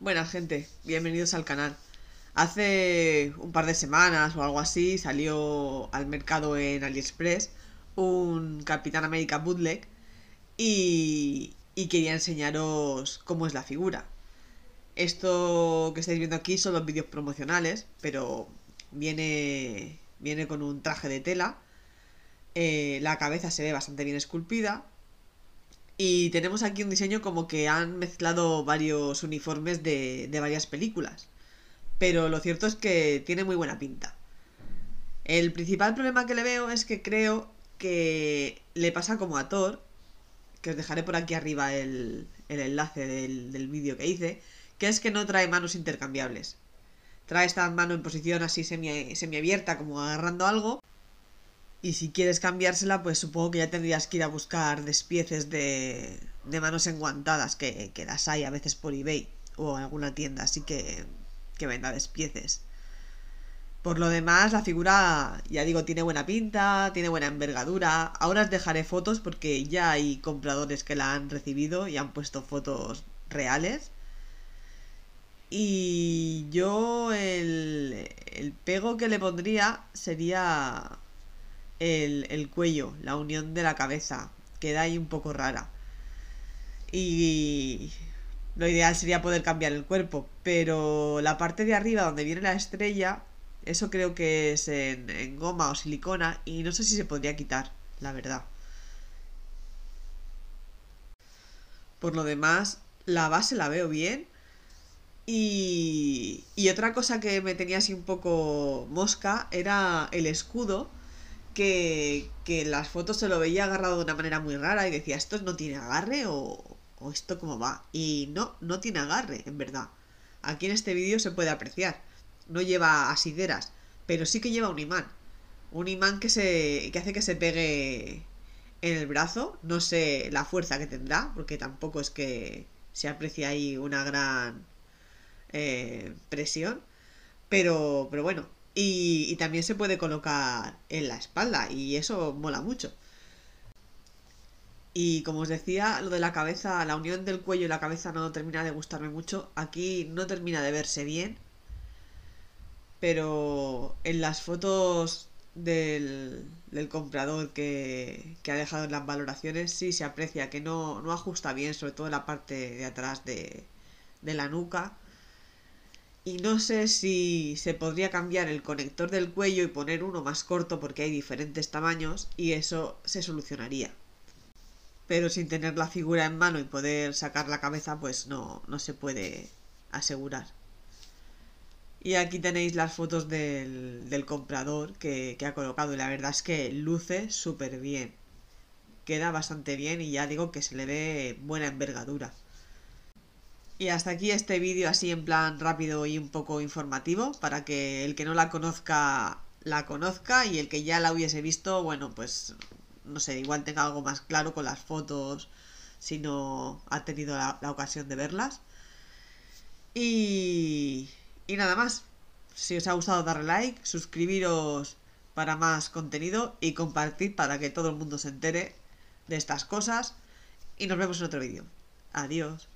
Buenas gente, bienvenidos al canal. Hace un par de semanas o algo así salió al mercado en AliExpress un Capitán América bootleg y, quería enseñaros cómo es la figura. Esto que estáis viendo aquí son los vídeos promocionales, pero viene, viene con un traje de tela eh, la cabeza se ve bastante bien esculpida. Y tenemos aquí un diseño como que han mezclado varios uniformes de, varias películas. Pero lo cierto es que tiene muy buena pinta. El principal problema que le veo es que creo que le pasa como a Thor, que os dejaré por aquí arriba el, enlace del, vídeo que hice, que es que no trae manos intercambiables. Trae esta mano en posición así semi, semiabierta, como agarrando algo, y si quieres cambiársela, pues supongo que ya tendrías que ir a buscar despieces de, manos enguantadas, que, las hay a veces por eBay o en alguna tienda, así que, que venda despieces. Por lo demás, la figura, ya digo, tiene buena pinta, tiene buena envergadura. Ahora os dejaré fotos porque ya hay compradores que la han recibido y han puesto fotos reales. Y yo el, el pego que le pondría sería el, cuello, la unión de la cabeza. Queda ahí un poco rara. Y lo ideal sería poder cambiar el cuerpo, pero la parte de arriba donde viene la estrella, eso creo que es en, en goma o silicona y no sé si se podría quitar, la verdad. Por lo demás, la base la veo bien. Y, y otra cosa que me tenía así un poco mosca era el escudo que, las fotos se lo veía agarrado de una manera muy rara y decía, ¿esto no tiene agarre o, esto cómo va? Y no, no tiene agarre, en verdad. Aquí en este vídeo se puede apreciar. No lleva asideras, pero sí que lleva un imán. Un imán que, se, que hace que se pegue en el brazo. No sé la fuerza que tendrá, porque tampoco es que se aprecie ahí una gran eh, presión. Pero, pero bueno, y, también se puede colocar en la espalda y eso mola mucho. Y como os decía, lo de la cabeza, la unión del cuello y la cabeza no termina de gustarme mucho. Aquí no termina de verse bien. Pero en las fotos del, comprador que, ha dejado en las valoraciones sí se aprecia que no, no ajusta bien, sobre todo en la parte de atrás de, de la nuca y no sé si se podría cambiar el conector del cuello y poner uno más corto porque hay diferentes tamaños y eso se solucionaría. Pero sin tener la figura en mano y poder sacar la cabeza, pues no, se puede asegurar. Y aquí tenéis las fotos del, comprador que, que ha colocado y la verdad es que luce súper bien. Queda bastante bien y ya digo que se le ve buena envergadura. Y hasta aquí este vídeo así en plan rápido y un poco informativo para que el que no la conozca la conozca y el que ya la hubiese visto, bueno, pues no sé, igual tenga algo más claro con las fotos si no ha tenido la, ocasión de verlas. Y, y nada más. Si os ha gustado darle like, suscribiros para más contenido y compartir para que todo el mundo se entere de estas cosas. Y nos vemos en otro vídeo. Adiós.